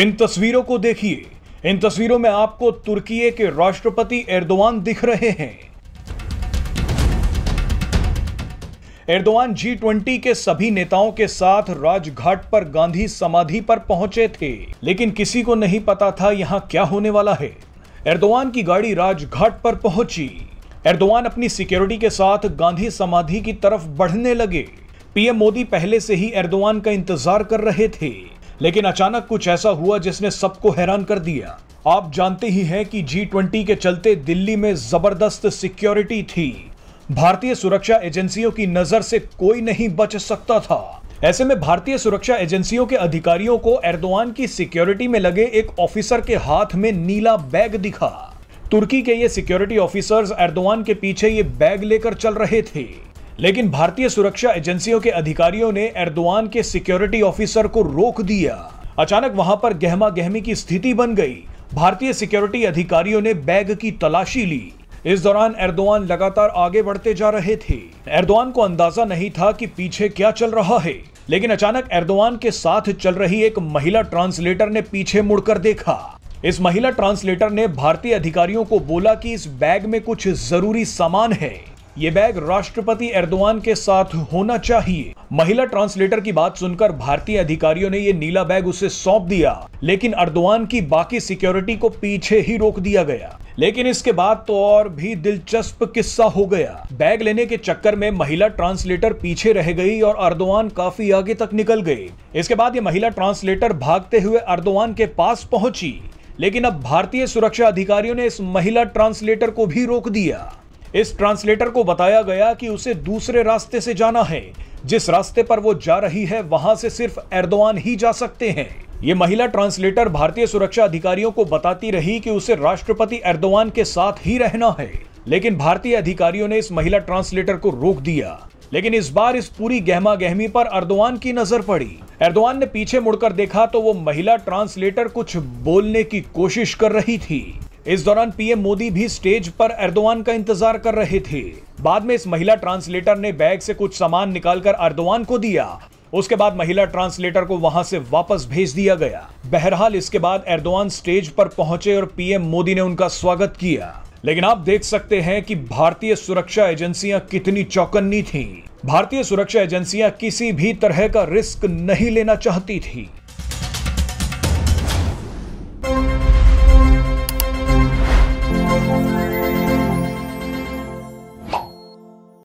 इन तस्वीरों को देखिए इन तस्वीरों में आपको तुर्की के राष्ट्रपति एर्दोवान दिख रहे हैं एर्दोवान जी ट्वेंटी के सभी नेताओं के साथ राजघाट पर गांधी समाधि पर पहुंचे थे लेकिन किसी को नहीं पता था यहाँ क्या होने वाला है एर्दोवान की गाड़ी राजघाट पर पहुंची एर्दोवान अपनी सिक्योरिटी के साथ गांधी समाधि की तरफ बढ़ने लगे पीएम मोदी पहले से ही एर्दोवान का इंतजार कर रहे थे लेकिन अचानक कुछ ऐसा हुआ जिसने सबको हैरान कर दिया आप जानते ही हैं कि जी ट्वेंटी के चलते दिल्ली में जबरदस्त सिक्योरिटी थी भारतीय सुरक्षा एजेंसियों की नजर से कोई नहीं बच सकता था ऐसे में भारतीय सुरक्षा एजेंसियों के अधिकारियों को एर्दोआन की सिक्योरिटी में लगे एक ऑफिसर के हाथ में नीला बैग दिखा तुर्की के ये सिक्योरिटी ऑफिसर्स एर्दोआन के पीछे ये बैग लेकर चल रहे थे लेकिन भारतीय सुरक्षा एजेंसियों के अधिकारियों ने एर्दवान के सिक्योरिटी ऑफिसर को रोक दिया अचानक वहां पर गहमा गहमी की स्थिति बन गई भारतीय सिक्योरिटी अधिकारियों ने बैग की तलाशी ली इस दौरान एर्दवान लगातार आगे बढ़ते जा रहे थे एर्दवान को अंदाजा नहीं था कि पीछे क्या चल रहा है लेकिन अचानक एर्दवान के साथ चल रही एक महिला ट्रांसलेटर ने पीछे मुड़कर देखा इस महिला ट्रांसलेटर ने भारतीय अधिकारियों को बोला कि इस बैग में कुछ जरूरी सामान है ये बैग राष्ट्रपति एर्दवान के साथ होना चाहिए महिला ट्रांसलेटर की बात सुनकर भारतीय अधिकारियों ने ये नीला बैग उसे सौंप दिया लेकिन अर्दवान की बाकी सिक्योरिटी को पीछे ही रोक दिया गया लेकिन इसके बाद तो और भी दिलचस्प किस्सा हो गया बैग लेने के चक्कर में महिला ट्रांसलेटर पीछे रह गई और अर्दवान काफी आगे तक निकल गए इसके बाद ये महिला ट्रांसलेटर भागते हुए अर्दवान के पास पहुंची लेकिन अब भारतीय सुरक्षा अधिकारियों ने इस महिला ट्रांसलेटर को भी रोक दिया इस ट्रांसलेटर को बताया गया कि उसे दूसरे रास्ते से जाना है जिस रास्ते पर वो जा रही है वहां से सिर्फ एर्दवान ही जा सकते हैं ये महिला ट्रांसलेटर भारतीय सुरक्षा अधिकारियों को बताती रही कि उसे राष्ट्रपति एर्दवान के साथ ही रहना है लेकिन भारतीय अधिकारियों ने इस महिला ट्रांसलेटर को रोक दिया लेकिन इस बार इस पूरी गहमा गहमी पर अर्दवान की नजर पड़ी एर्दोआन ने पीछे मुड़कर देखा तो वो महिला ट्रांसलेटर कुछ बोलने की कोशिश कर रही थी इस दौरान पीएम मोदी भी स्टेज पर अर्दवान का इंतजार कर रहे थे बाद में इस महिला ट्रांसलेटर ने बैग से कुछ सामान निकालकर अर्दवान को दिया उसके बाद महिला ट्रांसलेटर को वहां से वापस भेज दिया गया बहरहाल इसके बाद एर्दोवान स्टेज पर पहुंचे और पीएम मोदी ने उनका स्वागत किया लेकिन आप देख सकते हैं कि भारतीय सुरक्षा एजेंसियां कितनी चौकन्नी थीं। भारतीय सुरक्षा एजेंसियां किसी भी तरह का रिस्क नहीं लेना चाहती थीं।